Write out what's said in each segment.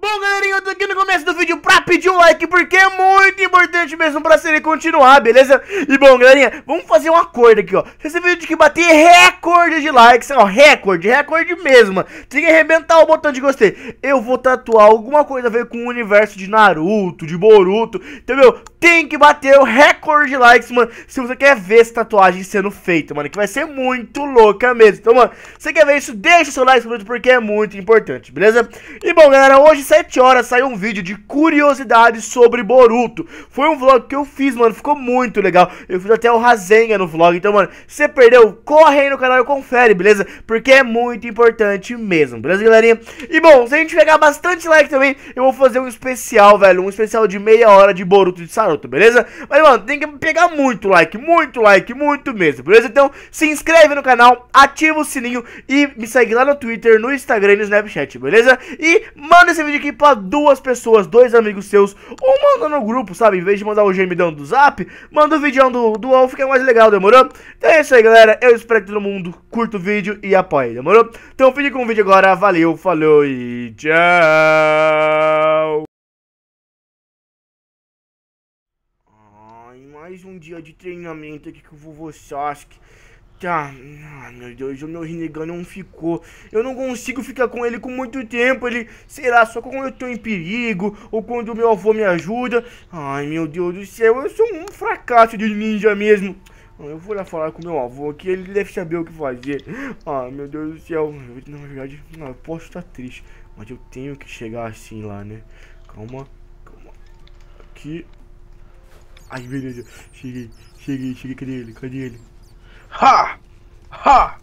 Bom, galerinha, eu tô aqui no começo do vídeo pra pedir um like, porque é muito importante mesmo pra série continuar, beleza? E bom, galerinha, vamos fazer um acordo aqui, ó. esse vídeo tem que bater recorde de likes, ó, recorde, recorde mesmo, tem que arrebentar o botão de gostei. Eu vou tatuar alguma coisa a ver com o universo de Naruto, de Boruto, entendeu? Tem que bater o recorde de likes, mano, se você quer ver essa tatuagem sendo feita, mano, que vai ser muito louca mesmo. Então, mano, se você quer ver isso, deixa o seu like, porque é muito importante, beleza? E bom, galera, hoje 7 horas saiu um vídeo de curiosidades sobre Boruto. Foi um vlog que eu fiz, mano, ficou muito legal. Eu fiz até o Rasenga no vlog, então, mano, se você perdeu, corre aí no canal e confere, beleza? Porque é muito importante mesmo, beleza, galerinha? E, bom, se a gente pegar bastante like também, eu vou fazer um especial, velho, um especial de meia hora de Boruto de Saruto, beleza? Mas, mano, tem que pegar muito like, muito like, muito mesmo, beleza? Então, se inscreve no canal, ativa o sininho e me segue lá no Twitter, no Instagram e no Snapchat, beleza? E manda esse vídeo de aqui pra duas pessoas, dois amigos seus, ou manda no grupo, sabe? Em vez de mandar o gemidão do zap, manda o vídeo do, do UOL, fica mais legal, demorou? Então é isso aí, galera. Eu espero que todo mundo curta o vídeo e apoie, demorou? Então fique com o vídeo agora. Valeu, falou e tchau! Ai, mais um dia de treinamento aqui com o vovô Sasuke. Tá. Ah, meu Deus, o meu Rinnegan não ficou. Eu não consigo ficar com ele com muito tempo. Ele, será só quando eu tô em perigo ou quando meu avô me ajuda. Ai, meu Deus do céu, eu sou um fracasso de ninja mesmo. Ah, eu vou lá falar com meu avô que ele deve saber o que fazer. Ai, ah, meu Deus do céu. Na verdade, não, eu posso estar triste, mas eu tenho que chegar assim lá, né? Calma, calma. Aqui. Ai, beleza. Cheguei, cheguei, cheguei. Cadê ele? Cadê ele? Ha! Ha!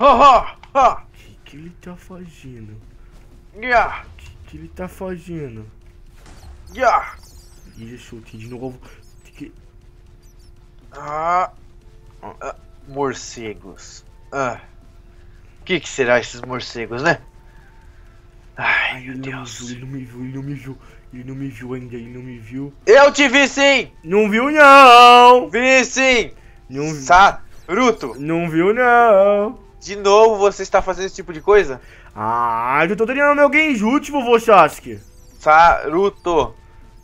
Ha! Ha! Que, que ele tá fazendo? Yeah! Que, que ele tá fazendo? Yeah! Isso, aqui de novo. que... Ah, ah. morcegos. Ah. que, que será esses morcegos, né? Ai, Ai meu Deus. Deus. ele não me viu, ele não me viu. Ele não me viu ainda, ele não me viu. Eu te vi sim! Não viu não! Vi sim! Não... Sa... Ruto Não viu, não. De novo você está fazendo esse tipo de coisa? Ah, eu tô treinando meu genjutsu, vovô Sasuke. Saruto.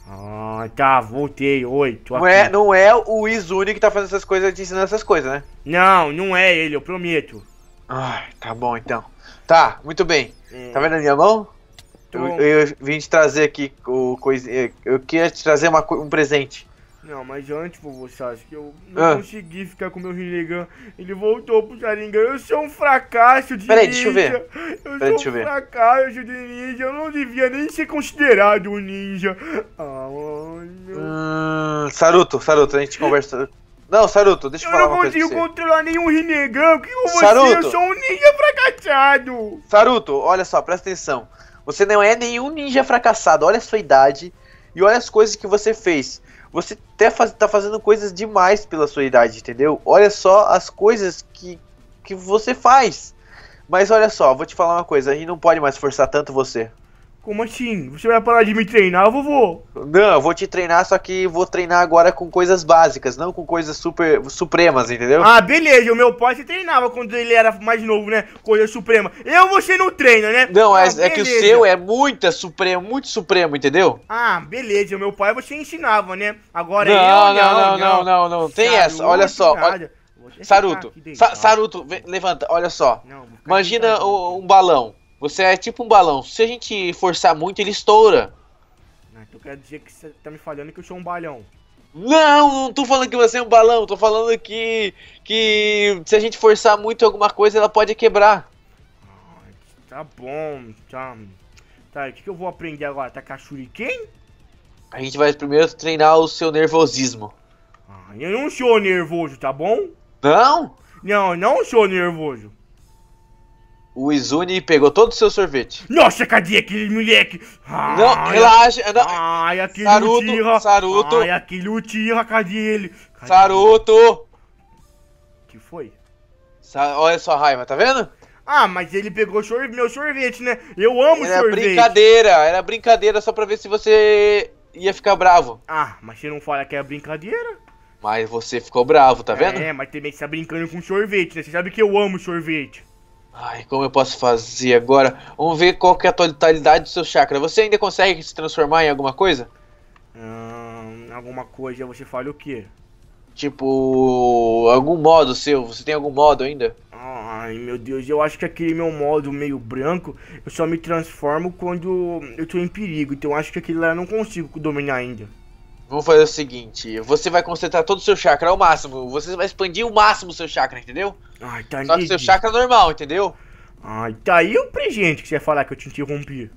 Ah, tá, voltei, oi, não aqui. É, não é o Izune que tá fazendo essas coisas, te ensinando essas coisas, né? Não, não é ele, eu prometo. Ai, tá bom então. Tá, muito bem. É. Tá vendo a minha mão? Eu, eu, vim te trazer aqui o coisa. Eu queria te trazer uma, um presente. Não, mas antes, vovô que eu não ah. consegui ficar com meu Rinnegan. Ele voltou pro Sharingan. Eu sou um fracasso de Peraí, ninja. Peraí, deixa eu ver. Eu Peraí, sou um ver. fracasso de ninja. Eu não devia nem ser considerado um ninja. Ah, meu... Hum, Saruto, Saruto, a gente conversa... Não, Saruto, deixa eu, eu falar uma coisa. Eu não consigo controlar nenhum Rinnegan. O que eu vou Saruto. ser? Eu sou um ninja fracassado. Saruto, olha só, presta atenção. Você não é nenhum ninja fracassado. Olha a sua idade e olha as coisas que você fez você até faz, tá fazendo coisas demais pela sua idade, entendeu? Olha só as coisas que, que você faz. Mas olha só, vou te falar uma coisa, a gente não pode mais forçar tanto você. Como assim? Você vai parar de me treinar, vovô? Não, eu vou te treinar, só que vou treinar agora com coisas básicas, não com coisas super supremas, entendeu? Ah, beleza, o meu pai se treinava quando ele era mais novo, né? Coisa suprema. Eu você não treina, né? Não, é, ah, é, é, que o seu é muita supremo, muito supremo, entendeu? Ah, beleza, o meu pai você ensinava, né? Agora não, eu, não, não, não, não, não, não, não, tem Saruto, essa, olha só. Olha... Saruto, tá Sa Saruto, levanta, olha só. Não, Imagina um, um balão. Você é tipo um balão. Se a gente forçar muito, ele estoura. Ah, tu então quer dizer que você tá me falhando que eu sou um balão. Não, não tô falando que você é um balão, tô falando que. que se a gente forçar muito alguma coisa, ela pode quebrar. Ah, tá bom, tá. Tá, o que, que eu vou aprender agora? Tá tá quem? A gente vai primeiro treinar o seu nervosismo. Ah, eu não sou nervoso, tá bom? Não? Não, não sou nervoso. O Izuni pegou todo o seu sorvete. Nossa, cadê aquele moleque? Ai, não, relaxa. Não. Ai, aquele Saruto, Uchiha. Saruto. Ai, aquele Uchiha, cadê ele? Cadê Saruto. que foi? Sa Olha só a raiva, tá vendo? Ah, mas ele pegou chor meu sorvete, né? Eu amo era sorvete. Era brincadeira, era brincadeira só pra ver se você ia ficar bravo. Ah, mas você não fala que é brincadeira? Mas você ficou bravo, tá vendo? É, mas também você tá brincando com sorvete, né? Você sabe que eu amo sorvete. Ai, como eu posso fazer agora? Vamos ver qual que é a totalidade do seu chakra. Você ainda consegue se transformar em alguma coisa? Hum, alguma coisa, você fala o quê? Tipo, algum modo seu, você tem algum modo ainda? Ai meu Deus, eu acho que aquele meu modo meio branco, eu só me transformo quando eu tô em perigo, então eu acho que aquele lá eu não consigo dominar ainda. Vamos fazer o seguinte, você vai concentrar todo o seu chakra ao máximo, você vai expandir o máximo o seu chakra, entendeu? Ai, tá Só que o seu chakra normal, entendeu? Ai, tá aí o presente que você ia falar que eu te interrompi.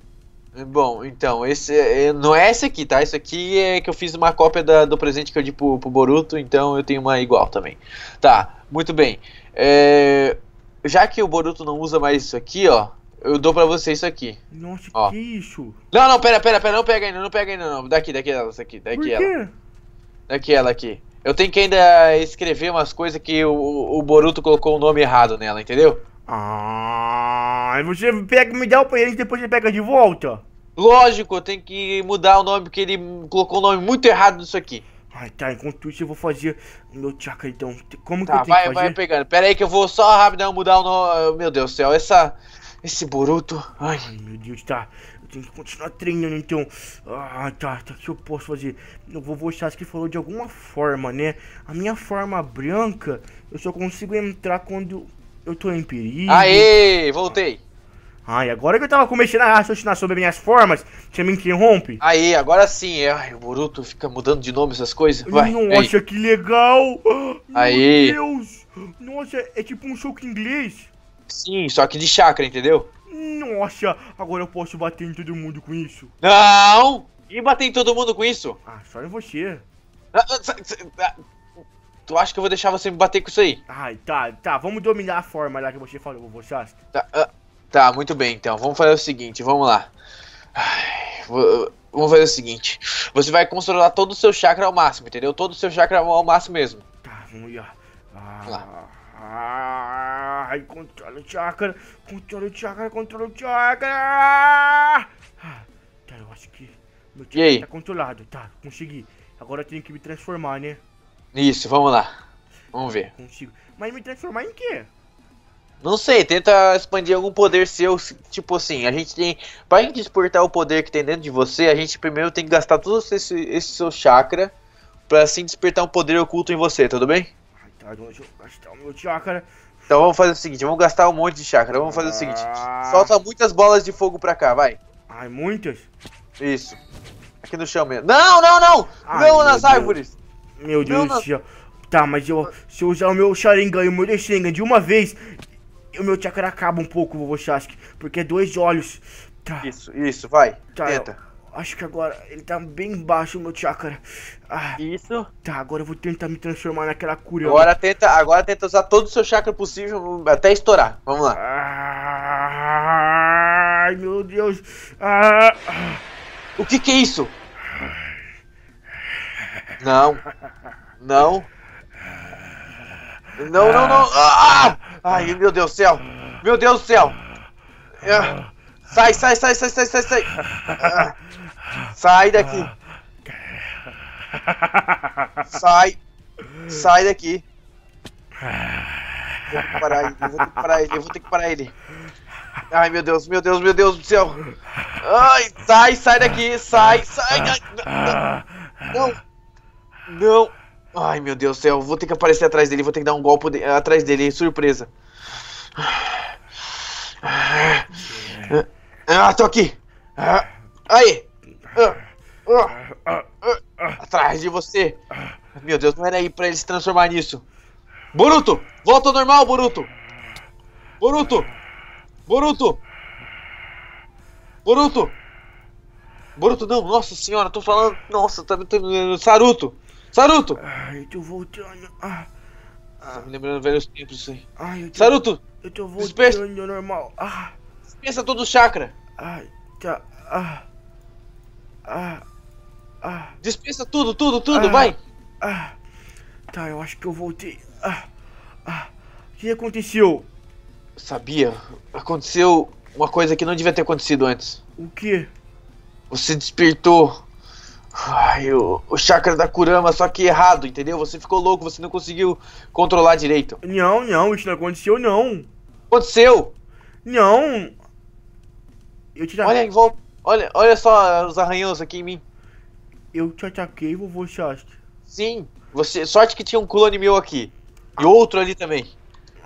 Bom, então, esse é, não é esse aqui, tá? Isso aqui é que eu fiz uma cópia da, do presente que eu dei pro, pro, Boruto, então eu tenho uma igual também. Tá, muito bem. É, já que o Boruto não usa mais isso aqui, ó, eu dou pra você isso aqui. Nossa, Ó. que isso? Não, não, pera, pera, pera, não pega ainda, não pega ainda, não. Daqui, daqui ela, essa aqui, daqui Por quê? Daqui ela aqui. Eu tenho que ainda escrever umas coisas que o, o Boruto colocou o nome errado nela, entendeu? Ah, você pega, me dá o presente e depois você pega de volta. Lógico, eu tenho que mudar o nome porque ele colocou o nome muito errado nisso aqui. Ai, tá, enquanto isso eu vou fazer meu chakra, então. Como tá, que eu tenho vai, que fazer? Vai, vai pegando. Pera aí que eu vou só rapidão mudar o nome. Meu Deus do céu, essa... Esse Boruto. Ai. Ai. meu Deus, tá. Eu tenho que continuar treinando, então. Ah, tá, tá. O que eu posso fazer? O vovô que falou de alguma forma, né? A minha forma branca, eu só consigo entrar quando eu tô em perigo. Aê, voltei. Ai, agora que eu tava começando a raciocinar sobre minhas formas, você me interrompe? Aí, agora sim. Ai, o Boruto fica mudando de nome essas coisas. Vai, Nossa, aí. que legal. Meu Deus. Nossa, é tipo um soco inglês. Sim, só que de chakra, entendeu? Nossa, agora eu posso bater em todo mundo com isso. Não! E bater em todo mundo com isso? Ah, só em você. Ah, ah, ah, tu acha que eu vou deixar você me bater com isso aí? Ai, tá, tá. Vamos dominar a forma lá que você falou, você acha? Tá, tá muito bem, então. Vamos fazer o seguinte, vamos lá. vamos fazer o seguinte. Você vai controlar todo o seu chakra ao máximo, entendeu? Todo o seu chakra ao máximo mesmo. Tá, vamos lá. Ah, ai, controla o chakra, controla o chakra, controla o chakra. Ah, tá, eu acho que meu chakra tá controlado. Tá, consegui. Agora eu tenho que me transformar, né? Isso, vamos lá. Vamos ver. Consigo. Mas me transformar em quê? Não sei, tenta expandir algum poder seu. Tipo assim, a gente tem. Pra gente exportar o poder que tem dentro de você, a gente primeiro tem que gastar todo esse, esse seu chakra. Pra assim despertar um poder oculto em você, tudo bem? deixa eu gastar o meu chakra. Então vamos fazer o seguinte, vamos gastar um monte de chakra, Vamos fazer o seguinte, ah. solta muitas bolas de fogo pra cá, vai. Ai, muitas? Isso. Aqui no chão mesmo. Não, não, não! Ai, não nas Deus. árvores! Meu Deus não do céu. Tá, mas eu, se eu usar o meu Sharingan e o meu Sharingan de uma vez, o meu chakra acaba um pouco, vovô Shasuke, porque é dois olhos. Tá. Isso, isso, vai. Tá, Tenta. Eu... Acho que agora ele tá bem baixo, meu chakra. Ah, Isso. Tá, agora eu vou tentar me transformar naquela cura. Agora tenta, agora tenta usar todo o seu chakra possível até estourar. Vamos lá. Ai, meu Deus. Ah. O que que é isso? Não. Não. Não, não, não. Ah! ah! Ai, meu Deus do céu. Meu Deus do céu. Ah. Sai, sai, sai, sai, sai, sai, sai. Ah, sai daqui. Sai. Sai daqui. vou ter que parar ele, eu vou ter que parar ele, eu vou ter que parar ele. Ai, meu Deus, meu Deus, meu Deus do céu. Ai, sai, sai daqui, sai, sai. não. Não. Ai, meu Deus do céu, vou ter que aparecer atrás dele, vou ter que dar um golpe de... atrás dele, surpresa. É. Ah, tô aqui! Ah. aí! Ah. Ah. atrás de você! Meu Deus, não era aí pra ele se transformar nisso! Boruto! Volta ao normal, Boruto! Boruto! Boruto! Boruto! Boruto, não, nossa senhora, tô falando. Nossa, tá me. Tá, Saruto! Saruto! Ai, eu tô voltando. Ah, tá me lembrando velhos tempos isso aí. Ai, eu tô, Saruto! Eu tô voltando normal. Ah. Dispensa todo o chakra. Ai, tá. Ah, ah, ah. Dispensa tudo, tudo, tudo, ah, vai. Ah, tá, eu acho que eu voltei. Ah, ah. O que aconteceu? Sabia, aconteceu uma coisa que não devia ter acontecido antes. O que? Você despertou Ai, o, o, chakra da Kurama, só que errado, entendeu? Você ficou louco, você não conseguiu controlar direito. Não, não, isso não aconteceu, não. Aconteceu? Não. Eu te olha, vou... olha, olha só os arranhões aqui em mim. Eu te ataquei, vovô Shast. Sim, você... sorte que tinha um clone meu aqui. E outro ali também.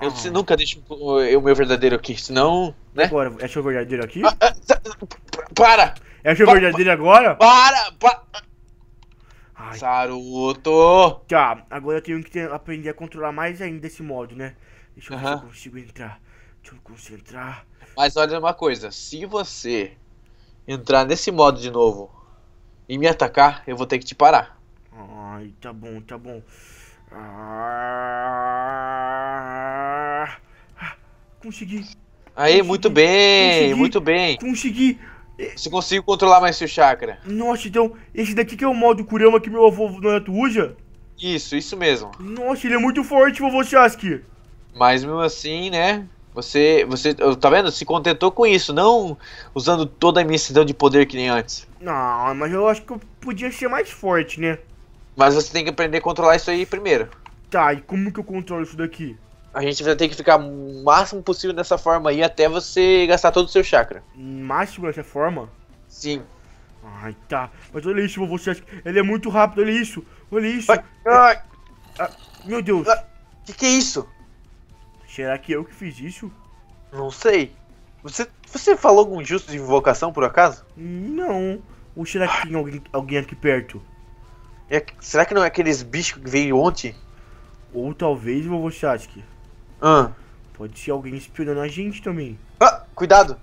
Eu ah. nunca deixo o meu verdadeiro aqui, senão. Né? Agora, é seu verdadeiro aqui? Ah, ah tá, para! É seu verdadeiro agora? Para! para. Ai. Saruto! Tá, agora eu tenho que aprender a controlar mais ainda esse modo, né? Deixa eu ver uh -huh. se eu consigo entrar. Deixa eu concentrar. Mas olha uma coisa, se você entrar nesse modo de novo e me atacar, eu vou ter que te parar. Ai, tá bom, tá bom. Ah, consegui. Aí, consegui, muito bem, consegui, muito bem. Consegui. Você conseguiu controlar mais seu chakra. Nossa, então esse daqui que é o modo Kurama que meu avô Nonato é usa? Isso, isso mesmo. Nossa, ele é muito forte, vovô Sasuke. Mas mesmo assim, né? Você, você, tá vendo? Se contentou com isso, não usando toda a imensidão de poder que nem antes. Não, mas eu acho que eu podia ser mais forte, né? Mas você tem que aprender a controlar isso aí primeiro. Tá, e como que eu controlo isso daqui? A gente vai ter que ficar o máximo possível dessa forma aí até você gastar todo o seu chakra. Máximo dessa forma? Sim. Ai, tá. Mas olha isso, você acha que ele é muito rápido, olha isso. Olha isso. Ai, ai. Ah, meu Deus. Ah, que que é isso? Será que eu que fiz isso? Não sei. Você, você falou algum justo de invocação por acaso? Não. Ou será que tem alguém, alguém aqui perto? É, será que não é aqueles bichos que veio ontem? Ou talvez, vovô Sasuke. Ah. Pode ser alguém espionando a gente também. Ah, cuidado!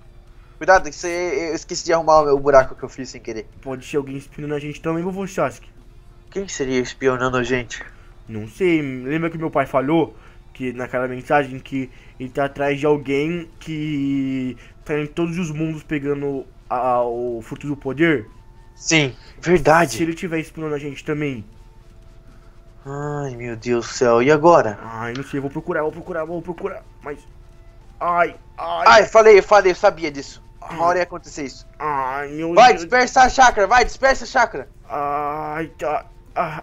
Cuidado, que você, eu esqueci de arrumar o buraco que eu fiz sem querer. Pode ser alguém espionando a gente também, vovô Sasuke. Quem seria espionando a gente? Não sei, lembra que meu pai falou que naquela mensagem que ele tá atrás de alguém que tá em todos os mundos pegando a, o fruto do poder. Sim, verdade. Se ele tiver explorando a gente também. Ai, meu Deus do céu, e agora? Ai, não sei, vou procurar, vou procurar, vou procurar, mas... Ai, ai... Ai, falei, falei, eu sabia disso. Uma hora ia acontecer isso. Ai, meu Vai, Deus. dispersa a chácara, vai, dispersa a chácara. Ai, tá... Ah,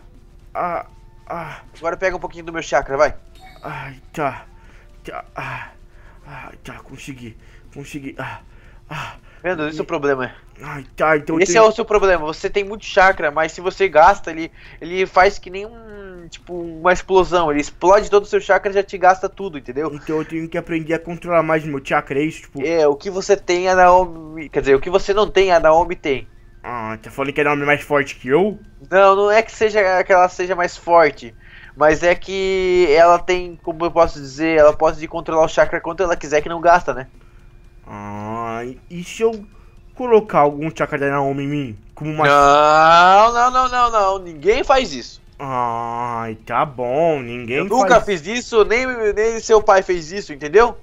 ah, ah. Agora pega um pouquinho do meu chácara, vai. Ai, tá. Tá. Ah, ah, tá, consegui. Consegui. Ah, ah. Vendo? Esse é o problema. Ai, tá, então Esse tenho... é o seu problema. Você tem muito chakra, mas se você gasta, ele, ele faz que nem um. Tipo, uma explosão. Ele explode todo o seu chakra e já te gasta tudo, entendeu? Então eu tenho que aprender a controlar mais meu chakra, é isso? Tipo... É, o que você tem, a Naomi. Quer dizer, o que você não tem, a Naomi tem. Ah, tá falando que a Naomi é mais forte que eu? Não, não é que seja que ela seja mais forte. Mas é que ela tem, como eu posso dizer, ela pode controlar o chakra quanto ela quiser que não gasta, né? Ah, e se eu colocar algum chakra da Naomi em mim? Como uma... Não, não, não, não, não. Ninguém faz isso. Ai, tá bom, ninguém eu nunca fiz isso, nem, nem seu pai fez isso, entendeu?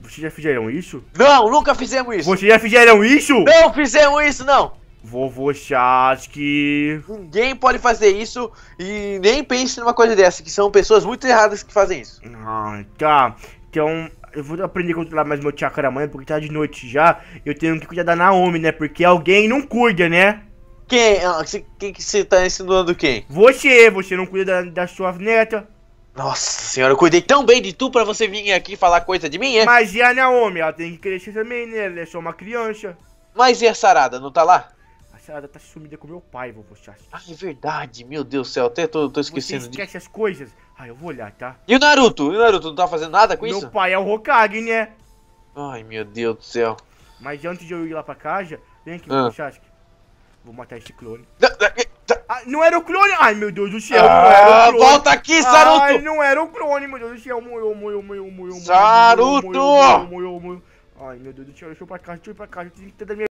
Vocês já fizeram isso? Não, nunca fizemos isso! Vocês já fizeram isso? Não fizemos isso, não! Vovô Chasque. Ninguém pode fazer isso e nem pense numa coisa dessa, que são pessoas muito erradas que fazem isso. Ah, tá. Então, eu vou aprender a controlar mais meu chakra amanhã, porque tá de noite já. Eu tenho que cuidar da Naomi, né? Porque alguém não cuida, né? Quem? Ah, quem que você tá ensinando quem? Você, você não cuida da, da sua neta. Nossa senhora, eu cuidei tão bem de tu pra você vir aqui falar coisa de mim, é? Mas e a Naomi? Ela tem que crescer também, né? Ela é só uma criança. Mas e a Sarada, não tá lá? ela tá sumida com meu pai, vovô Chachi. Ah, é verdade, meu Deus do céu, até tô, tô esquecendo Você esquece de... as coisas? Ah, eu vou olhar, tá? E o Naruto? E o Naruto não tá fazendo nada com meu isso? Meu pai é o Hokage, né? Ai, meu Deus do céu. Mas antes de eu ir lá pra casa, vem aqui, ah. vovô Chachi. Vou matar esse clone. Não, ah, não era o clone? Ai, meu Deus do céu, ah, Volta aqui, Saruto! Ai, não era o clone, meu Deus do céu. Moeu, Saruto! Ai, meu Deus do céu, deixa eu ir pra casa, deixa eu ir pra casa. Eu tenho que ter da minha